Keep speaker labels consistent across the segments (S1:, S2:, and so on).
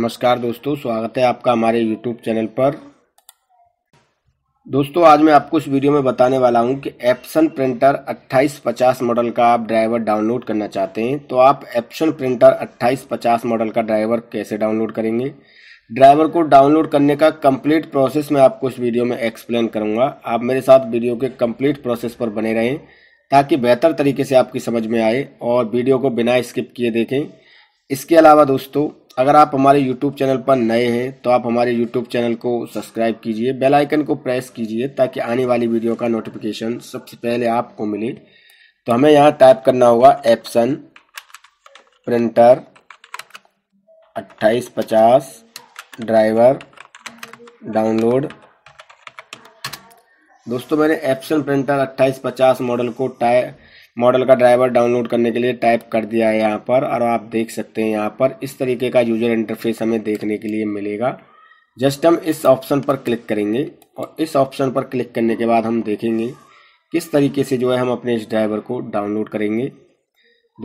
S1: नमस्कार दोस्तों स्वागत है आपका हमारे YouTube चैनल पर दोस्तों आज मैं आपको इस वीडियो में बताने वाला हूं कि एप्सन प्रिंटर 2850 मॉडल का आप ड्राइवर डाउनलोड करना चाहते हैं तो आप एप्सन प्रिंटर 2850 मॉडल का ड्राइवर कैसे डाउनलोड करेंगे ड्राइवर को डाउनलोड करने का कंप्लीट प्रोसेस मैं आपको इस वीडियो में एक्सप्लेन करूँगा आप मेरे साथ वीडियो के कम्प्लीट प्रोसेस पर बने रहें ताकि बेहतर तरीके से आपकी समझ में आए और वीडियो को बिना स्किप किए देखें इसके अलावा दोस्तों अगर आप हमारे YouTube चैनल पर नए हैं तो आप हमारे YouTube चैनल को सब्सक्राइब कीजिए बेल आइकन को प्रेस कीजिए ताकि आने वाली वीडियो का नोटिफिकेशन सबसे पहले आपको मिले तो हमें यहाँ टाइप करना होगा एप्सन प्रिंटर 2850 पचास ड्राइवर डाउनलोड दोस्तों मैंने एप्सन प्रिंटर 2850 पचास मॉडल को टाइप मॉडल का ड्राइवर डाउनलोड करने के लिए टाइप कर दिया है यहाँ पर और आप देख सकते हैं यहाँ पर इस तरीके का यूजर इंटरफेस हमें देखने के लिए मिलेगा जस्ट हम इस ऑप्शन पर क्लिक करेंगे और इस ऑप्शन पर क्लिक करने के बाद हम देखेंगे किस तरीके से जो है हम अपने इस ड्राइवर को डाउनलोड करेंगे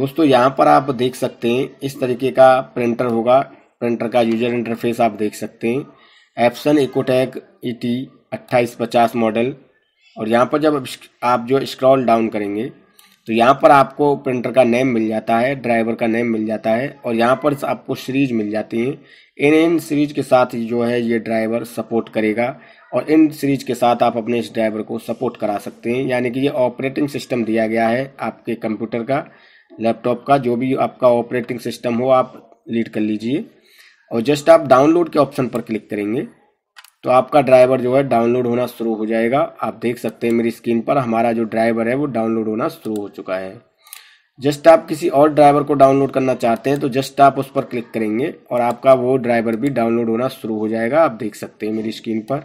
S1: दोस्तों यहाँ पर आप देख सकते हैं इस तरीके का प्रिंटर होगा प्रिंटर का यूजर इंटरफेस आप देख सकते हैं एप्सन इकोटैक ई टी अट्ठाईस पचास मॉडल और यहाँ पर जब आप जो स्क्रॉल डाउन करेंगे तो यहाँ पर आपको प्रिंटर का नेम मिल जाता है ड्राइवर का नेम मिल जाता है और यहाँ पर आपको सीरीज मिल जाती है इन इन सीरीज के साथ जो है ये ड्राइवर सपोर्ट करेगा और इन सीरीज के साथ आप अपने इस ड्राइवर को सपोर्ट करा सकते हैं यानी कि ये ऑपरेटिंग सिस्टम दिया गया है आपके कंप्यूटर का लैपटॉप का जो भी आपका ऑपरेटिंग सिस्टम हो आप लीड कर लीजिए और जस्ट आप डाउनलोड के ऑप्शन पर क्लिक करेंगे तो आपका ड्राइवर जो है डाउनलोड होना शुरू हो जाएगा आप देख सकते हैं मेरी स्क्रीन पर हमारा जो ड्राइवर है वो डाउनलोड होना शुरू हो चुका है जस्ट आप किसी और ड्राइवर को डाउनलोड करना चाहते हैं तो जस्ट आप उस पर क्लिक करेंगे और आपका वो ड्राइवर भी डाउनलोड होना शुरू हो जाएगा आप देख सकते हैं मेरी स्क्रीन पर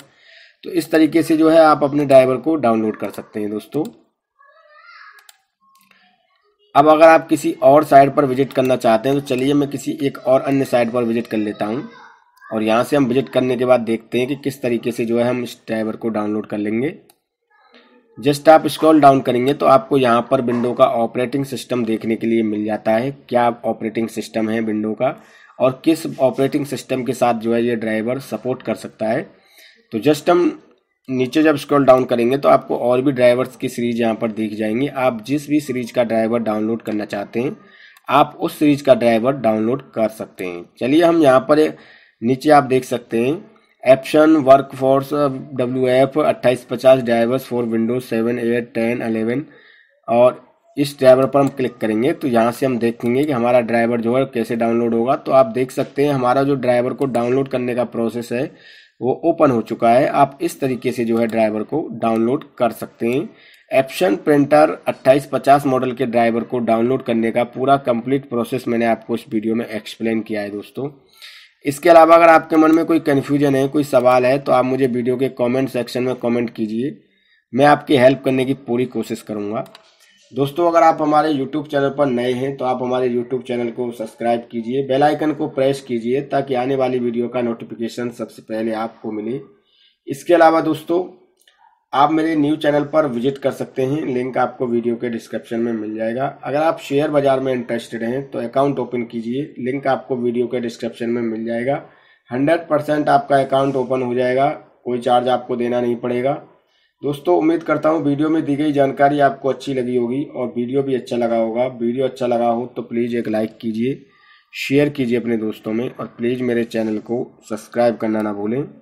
S1: तो इस तरीके से जो है आप अपने ड्राइवर को डाउनलोड कर सकते हैं दोस्तों अब अगर आप किसी और साइट पर विजिट करना चाहते हैं तो चलिए मैं किसी एक और अन्य साइट पर विजिट कर लेता हूँ और यहाँ से हम विजिट करने के बाद देखते हैं कि किस तरीके से जो है हम इस ड्राइवर को डाउनलोड कर लेंगे जस्ट आप स्क्रॉल डाउन करेंगे तो आपको यहाँ पर विंडो का ऑपरेटिंग सिस्टम देखने के लिए मिल जाता है क्या ऑपरेटिंग सिस्टम है विंडो का और किस ऑपरेटिंग सिस्टम के साथ जो है ये ड्राइवर सपोर्ट कर सकता है तो जस्ट हम नीचे जब स्क्रॉल डाउन करेंगे तो आपको और भी ड्राइवर्स की सीरीज यहाँ पर दिख जाएंगी आप जिस भी सीरीज का ड्राइवर डाउनलोड करना चाहते हैं आप उस सीरीज का ड्राइवर डाउनलोड कर सकते हैं चलिए हम यहाँ पर नीचे आप देख सकते हैं एप्शन वर्कफोर्स डब्ल्यू एफ अट्ठाईस पचास drivers for Windows seven eight ten eleven और इस ड्राइवर पर हम क्लिक करेंगे तो यहाँ से हम देखेंगे कि हमारा ड्राइवर जो है कैसे डाउनलोड होगा तो आप देख सकते हैं हमारा जो ड्राइवर को डाउनलोड करने का प्रोसेस है वो ओपन हो चुका है आप इस तरीके से जो है ड्राइवर को डाउनलोड कर सकते हैं एप्शन प्रिंटर 2850 मॉडल के ड्राइवर को डाउनलोड करने का पूरा कंप्लीट प्रोसेस मैंने आपको इस वीडियो में एक्सप्लेन किया है दोस्तों इसके अलावा अगर आपके मन में कोई कन्फ्यूजन है कोई सवाल है तो आप मुझे वीडियो के कमेंट सेक्शन में कमेंट कीजिए मैं आपकी हेल्प करने की पूरी कोशिश करूँगा दोस्तों अगर आप हमारे यूट्यूब चैनल पर नए हैं तो आप हमारे यूट्यूब चैनल को सब्सक्राइब कीजिए बेल आइकन को प्रेस कीजिए ताकि आने वाली वीडियो का नोटिफिकेशन सबसे पहले आपको मिले इसके अलावा दोस्तों आप मेरे न्यू चैनल पर विजिट कर सकते हैं लिंक आपको वीडियो के डिस्क्रिप्शन में मिल जाएगा अगर आप शेयर बाजार में इंटरेस्टेड हैं तो अकाउंट ओपन कीजिए लिंक आपको वीडियो के डिस्क्रिप्शन में मिल जाएगा हंड्रेड परसेंट आपका अकाउंट ओपन हो जाएगा कोई चार्ज आपको देना नहीं पड़ेगा दोस्तों उम्मीद करता हूँ वीडियो में दी गई जानकारी आपको अच्छी लगी होगी और वीडियो भी अच्छा लगा होगा वीडियो अच्छा लगा हो तो प्लीज़ एक लाइक कीजिए शेयर कीजिए अपने दोस्तों में और प्लीज़ मेरे चैनल को सब्सक्राइब करना ना भूलें